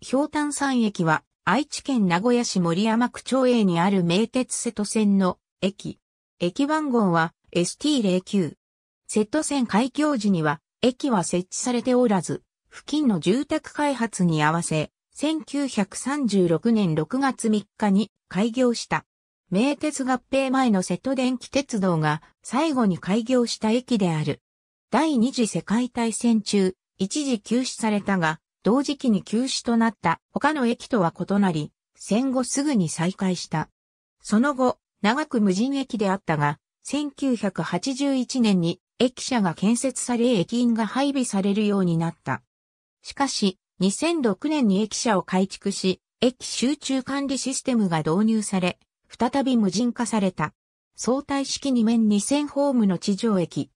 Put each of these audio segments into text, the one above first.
氷炭山駅は愛知県名古屋市森山区町営にある名鉄瀬戸線の駅。駅番号は ST09。瀬戸線開業時には駅は設置されておらず、付近の住宅開発に合わせ、1936年6月3日に開業した。名鉄合併前の瀬戸電気鉄道が最後に開業した駅である。第二次世界大戦中、一時休止されたが、同時期に休止となった他の駅とは異なり、戦後すぐに再開した。その後、長く無人駅であったが、1981年に駅舎が建設され駅員が配備されるようになった。しかし、2006年に駅舎を改築し、駅集中管理システムが導入され、再び無人化された。相対式2面2000ホームの地上駅。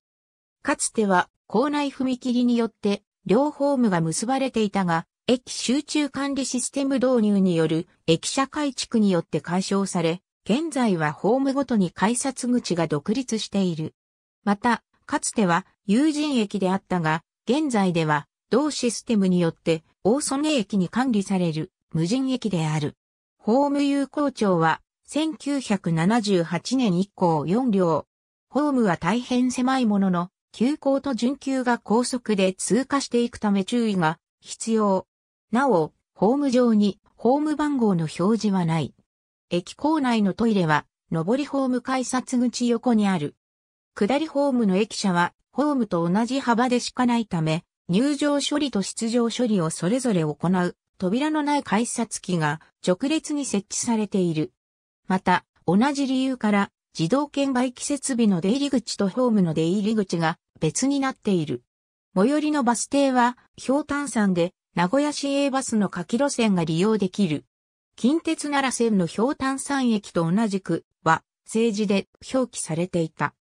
かつては、校内踏切によって両ホームが結ばれていたが、駅集中管理システム導入による駅舎改築によって解消され、現在はホームごとに改札口が独立している。また、かつては友人駅であったが、現在では同システムによって大曽根駅に管理される無人駅である。ホーム有効庁は1978年以降4両。ホームは大変狭いものの、急行と準急が高速で通過していくため注意が必要。なお、ホーム上にホーム番号の表示はない。駅構内のトイレは、上りホーム改札口横にある。下りホームの駅舎は、ホームと同じ幅でしかないため、入場処理と出場処理をそれぞれ行う、扉のない改札機が直列に設置されている。また、同じ理由から、自動券売機設備の出入り口とホームの出入り口が別になっている。最寄りのバス停は、氷炭山で、名古屋市営バスの下記路線が利用できる。近鉄奈良線の氷炭山駅と同じく、は、政治で表記されていた。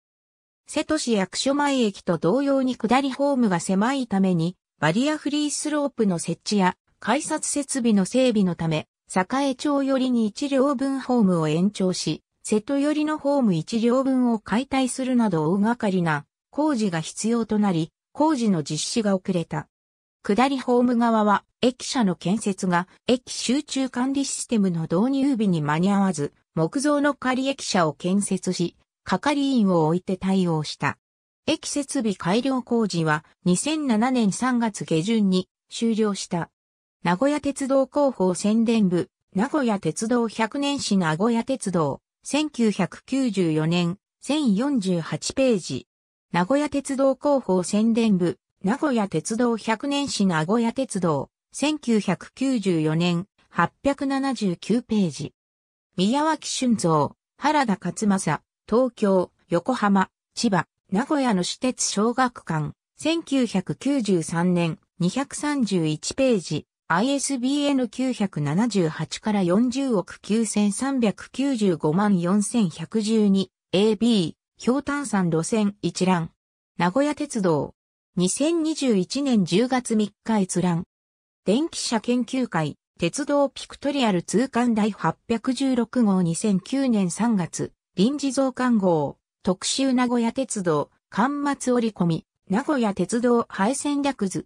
瀬戸市役所前駅と同様に下りホームが狭いために、バリアフリースロープの設置や、改札設備の整備のため、栄町寄りに1両分ホームを延長し、瀬戸寄りのホーム一両分を解体するなど大掛かりな工事が必要となり、工事の実施が遅れた。下りホーム側は、駅舎の建設が、駅集中管理システムの導入日に間に合わず、木造の仮駅舎を建設し、係員を置いて対応した。駅設備改良工事は、2007年3月下旬に終了した。名古屋鉄道広報宣伝部、名古屋鉄道100年市名古屋鉄道1994年、1048ページ。名古屋鉄道広報宣伝部、名古屋鉄道100年史名古屋鉄道、1994年、879ページ。宮脇俊造、原田勝正、東京、横浜、千葉、名古屋の私鉄小学館、1993年、231ページ。ISBN 978から40億9395万 4112AB 氷炭山路線一覧名古屋鉄道2021年10月3日閲覧電気車研究会鉄道ピクトリアル通貫第816号2009年3月臨時増刊号特集名古屋鉄道、巻末折り込み、名古屋鉄道廃線略図、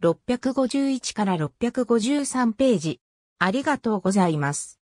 651から653ページ。ありがとうございます。